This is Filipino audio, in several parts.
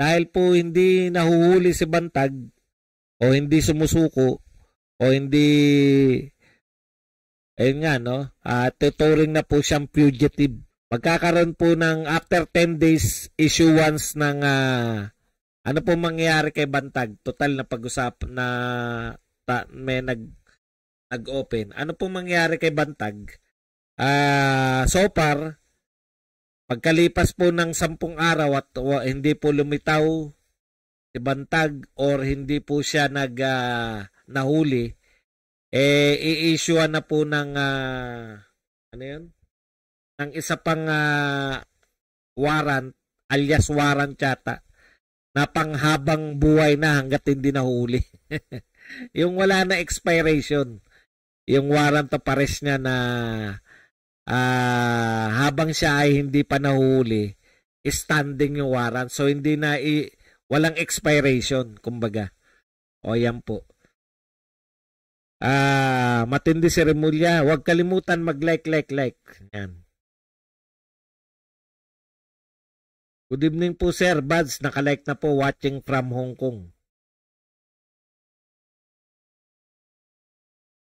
Dahil po hindi nahuhuli si Bantag o hindi sumusuko o hindi ayun nga no, uh, tuturing na po siyang fugitive. Magkakaroon po ng after 10 days issuance ng uh, ano po mangyayari kay Bantag? Total na pag-usap na ta, may nag nag-open. Ano po mangyayari kay Bantag? Uh, so far, Pagkalipas po ng sampung araw at uh, hindi po lumitaw si Bantag or hindi po siya nag uh, nahuli, eh i-issue na po ng uh, ano 'yun? ng isa pang uh, warrant alias warrant yata na panghabang buhay na hanggat hindi nahuli. yung wala na expiration. Yung warrant of arrest niya na uh, habang siya ay hindi pa nahuli, standing yung warrant. So, hindi na, i- walang expiration, kumbaga. O, yan po. Ah, uh, matindi si Remulla. Huwag kalimutan mag-like, like, like. Yan. Good evening po, Sir Buds. Naka-like na po watching from Hong Kong.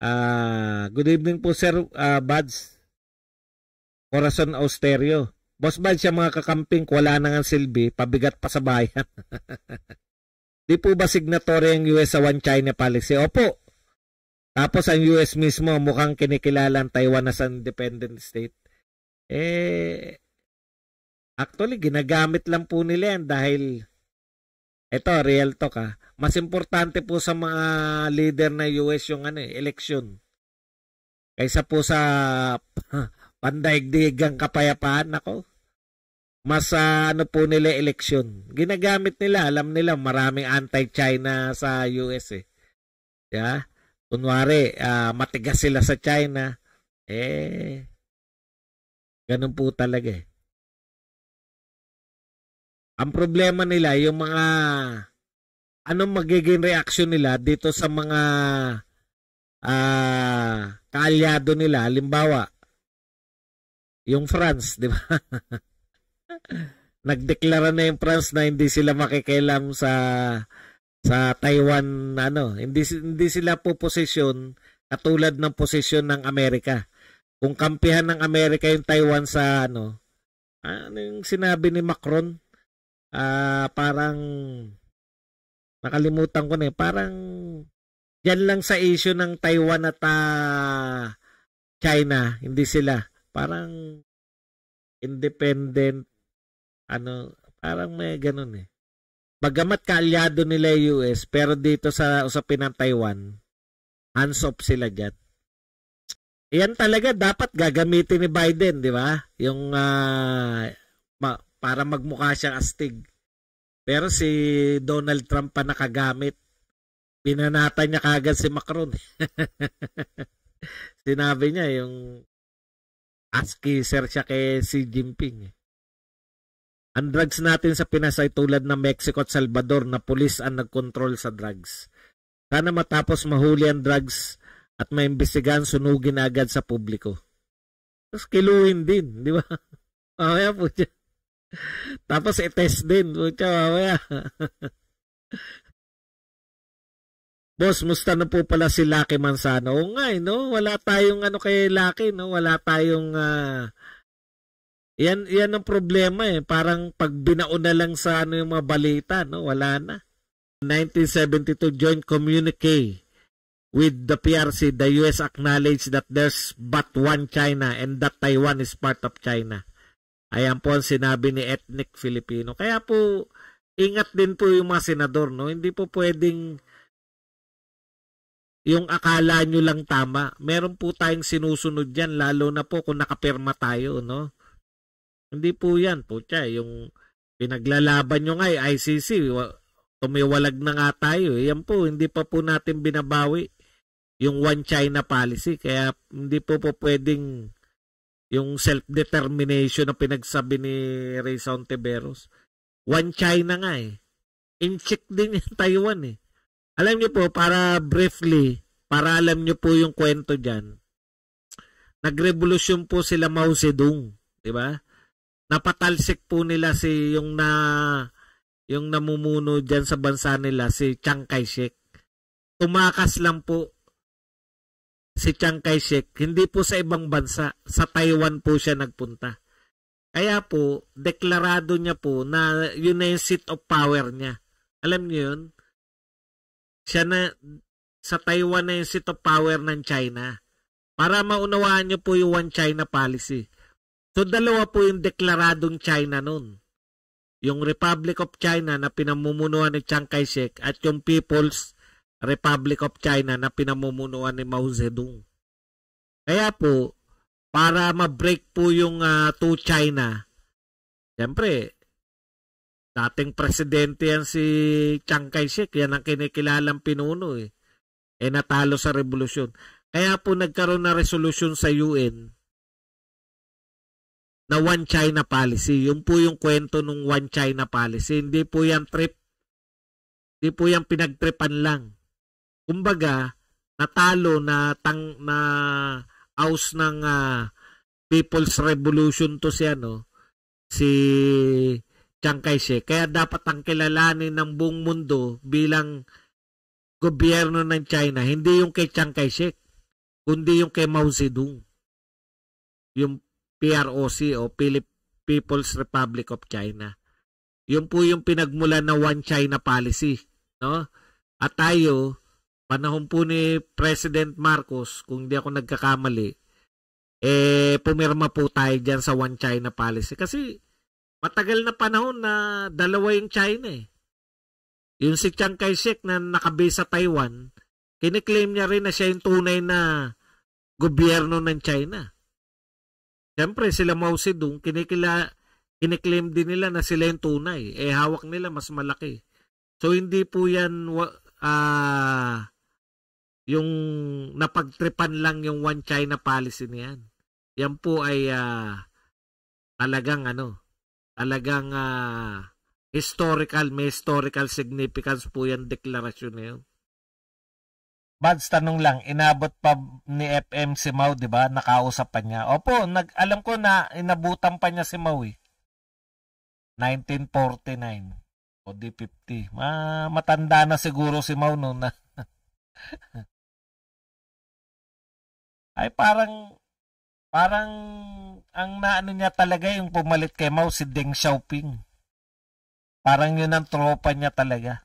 Ah, uh, good evening po, Sir uh, ah, Buds. Corazon Austerio. Boss man siya mga kakamping wala na nga silbi, pabigat pa sa bayan. Di po ba signatory ang US sa One China policy? Opo. Tapos ang US mismo mukhang kinikilala ang Taiwan as an independent state. Eh, actually, ginagamit lang po nila yan dahil, eto, real to ka. Ah. Mas importante po sa mga leader na US yung ano, eh, election. Kaysa po sa pandaigdig ang kapayapaan ako. Mas uh, ano po nila eleksyon. Ginagamit nila, alam nila maraming anti-China sa US eh. Yeah? Kunwari, uh, matigas sila sa China. Eh, ganun po talaga eh. Ang problema nila, yung mga, anong magiging reaksyon nila dito sa mga uh, kaalyado nila. Halimbawa, yung France, di ba? Nagdeklara na yung France na hindi sila makikialam sa sa Taiwan ano, hindi hindi sila po posisyon katulad ng posisyon ng Amerika. Kung kampihan ng Amerika yung Taiwan sa ano, ano yung sinabi ni Macron? Ah, uh, parang nakalimutan ko na eh, parang yan lang sa issue ng Taiwan at uh, China, hindi sila parang independent ano parang may ganun eh bagamat kaalyado nila yung US pero dito sa usapin ng Taiwan hands off sila dyan yan talaga dapat gagamitin ni Biden di ba yung uh, ma- para magmukha siyang astig pero si Donald Trump pa nakagamit pinanata niya kagad si Macron eh. sinabi niya yung as kisser siya kay Xi Jinping. Eh. Ang drugs natin sa Pinas ay tulad ng Mexico at Salvador na pulis ang nagkontrol sa drugs. Sana matapos mahuli ang drugs at maimbestigahan sunugin agad sa publiko. Tapos kiluin din, di ba? Mamaya po siya. Tapos i-test din po mamaya. Boss, musta na po pala si Lucky Manzano? Oo nga, eh, no? Wala tayong ano kay Lucky, no? Wala tayong... Uh... Yan, yan ang problema eh. Parang pag binaon na lang sa ano yung mga balita, no? Wala na. 1972 Joint Communique with the PRC, the US acknowledged that there's but one China and that Taiwan is part of China. Ayan po ang sinabi ni ethnic Filipino. Kaya po, ingat din po yung mga senador, no? Hindi po pwedeng yung akala nyo lang tama. Meron po tayong sinusunod yan, lalo na po kung nakapirma tayo, no? Hindi po yan, po putya. Yung pinaglalaban nyo nga, eh, ICC, tumiwalag na nga tayo. Eh. Yan po, hindi pa po natin binabawi yung one China policy. Kaya hindi po po pwedeng yung self-determination na pinagsabi ni Ray Sontiveros. One China nga eh. Inchik din yung Taiwan eh. Alam niyo po, para briefly, para alam niyo po yung kwento diyan. Nagrevolusyon po sila Mao Zedong, 'di ba? Napatalsik po nila si yung na yung namumuno diyan sa bansa nila si Chiang Kai-shek. Tumakas lang po si Chiang Kai-shek, hindi po sa ibang bansa, sa Taiwan po siya nagpunta. Kaya po, deklarado niya po na yun na yung seat of power niya. Alam niyo yun? siya na sa Taiwan na yung seat of power ng China. Para maunawaan nyo po yung One China policy. So dalawa po yung deklaradong China noon. Yung Republic of China na pinamumunuan ni Chiang Kai-shek at yung People's Republic of China na pinamumunuan ni Mao Zedong. Kaya po, para ma-break po yung uh, ah, two China, siyempre, Dating presidente yan si Chiang Kai-shek, yan ang kinikilalang pinuno eh. Eh natalo sa revolusyon. Kaya po nagkaroon na resolution sa UN na One China Policy. Yun po yung kwento ng One China Policy. Hindi po yan trip. Hindi po yan pinagtripan lang. Kumbaga, natalo na tang na house ng uh, People's Revolution to si ano si Chiang Kai-shek. Kaya dapat ang kilalanin ng buong mundo bilang gobyerno ng China, hindi yung kay Chiang Kai-shek, kundi yung kay Mao Zedong. Yung PROC o Philip People's Republic of China. Yun po yung pinagmulan na One China Policy. No? At tayo, panahon po ni President Marcos, kung hindi ako nagkakamali, eh pumirma po tayo dyan sa One China Policy. Kasi Matagal na panahon na dalawa yung China eh. Yung si Chiang Kai-shek na nakabase sa Taiwan, kiniklaim niya rin na siya yung tunay na gobyerno ng China. Siyempre, sila Mao Zedong, kinikila, kiniklaim din nila na sila yung tunay. Eh, hawak nila mas malaki. So, hindi po yan uh, yung napagtripan lang yung One China policy niyan. Yan po ay uh, talagang ano, Talagang uh, historical, may historical significance po yan deklarasyon na yun. Bads, tanong lang, inabot pa ni FM si Mau, di ba? Nakausap pa niya. Opo, nag, alam ko na inabutan pa niya si Mau eh. 1949. O d 50. Ma, matanda na siguro si Mau noon na. Ay parang parang ang naano niya talaga yung pumalit kay Mao si Deng Xiaoping. Parang yun ang tropa niya talaga.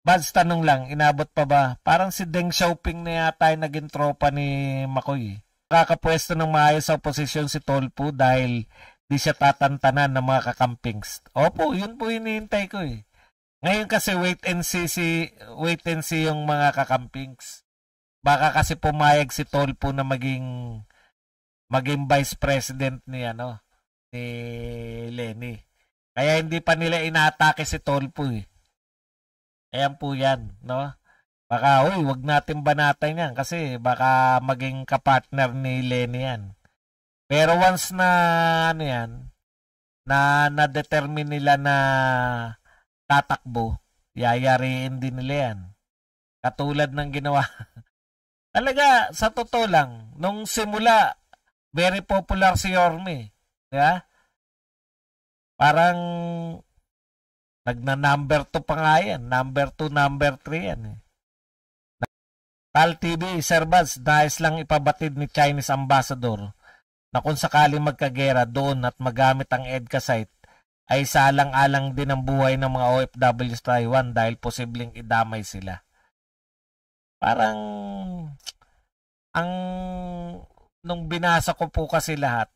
Bads, tanong lang, inabot pa ba? Parang si Deng Xiaoping na yata yung naging tropa ni Makoy. Eh. Kakapwesto ng maayos sa oposisyon si Tolpo dahil di siya tatantanan ng mga kakampings. Opo, yun po hinihintay ko eh. Ngayon kasi wait and see si wait and see yung mga kakampings. Baka kasi pumayag si Tolpo na maging maging vice president ni ano ni Lenny. Kaya hindi pa nila inaatake si Tolpo eh. Ayan po yan, no? Baka, uy, wag natin banatan yan kasi baka maging kapartner ni Lenny yan. Pero once na, ano yan, na na-determine nila na tatakbo, yayariin din nila yan. Katulad ng ginawa. Talaga, sa totoo lang, nung simula, Very popular si Yorme. Kaya, parang nagna-number 2 pa nga yan. Number 2, number 3 yan. Eh. Pal TV, Sir Bats, nais lang ipabatid ni Chinese Ambassador na kung sakaling magkagera doon at magamit ang EDCA site, ay salang-alang din ang buhay ng mga OFW sa Taiwan dahil posibleng idamay sila. Parang ang nung binasa ko po kasi lahat,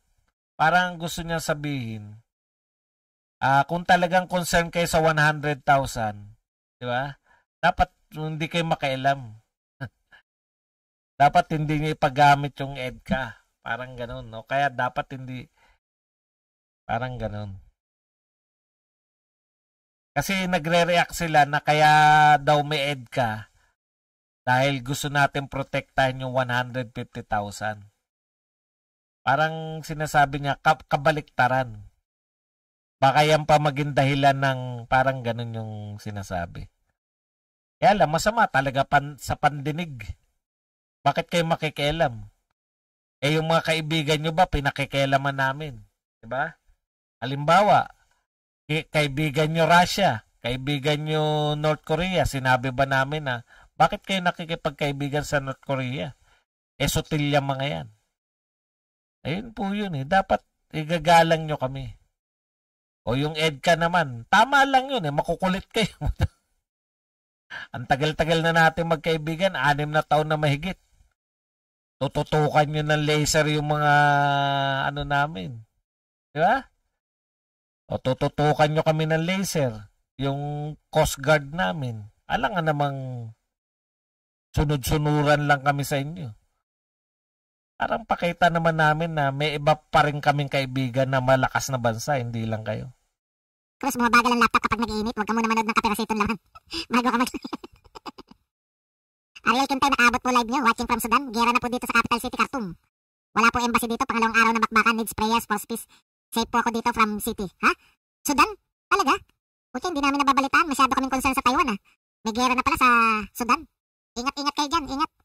parang gusto niya sabihin, uh, kung talagang concern kayo sa 100,000, di ba? Dapat hindi kayo makialam. dapat hindi niya ipagamit yung EDCA. Parang ganun, no? Kaya dapat hindi, parang ganun. Kasi nagre-react sila na kaya daw may EDCA dahil gusto natin protektahan yung 150,000. Parang sinasabi niya, kabaliktaran. Baka yan pa maging dahilan ng parang ganun yung sinasabi. Kaya alam, masama talaga pan, sa pandinig. Bakit kayo makikialam? Eh yung mga kaibigan nyo ba, pinakikialaman namin? Diba? Halimbawa, kaibigan nyo Russia, kaibigan nyo North Korea, sinabi ba namin na bakit kayo nakikipagkaibigan sa North Korea? Eh, yung mga yan. Ayun po yun eh. Dapat igagalang nyo kami. O yung EDCA naman. Tama lang yun eh. Makukulit kayo. Ang tagal-tagal na natin magkaibigan. Anim na taon na mahigit. Tututukan nyo ng laser yung mga ano namin. Di ba? O tututukan nyo kami ng laser. Yung Coast Guard namin. Alang nga namang sunod-sunuran lang kami sa inyo parang pakita naman namin na may iba pa rin kaming kaibigan na malakas na bansa, hindi lang kayo. Cruz, bumabagal ang laptop kapag nag-iinit. Huwag ka muna manood ng kapirasetong lang. Bago ka mag... Ariel Quintay, nakaabot po live nyo. Watching from Sudan. Gera na po dito sa capital city, Khartoum. Wala po embassy dito. Pangalawang araw na bakbakan. Needs prayers for peace. Safe po ako dito from city. Ha? Sudan? Talaga? Buti hindi namin nababalitaan. Masyado kaming concerned sa Taiwan ha. Ah. May gera na pala sa Sudan. Ingat-ingat kayo dyan. Ingat.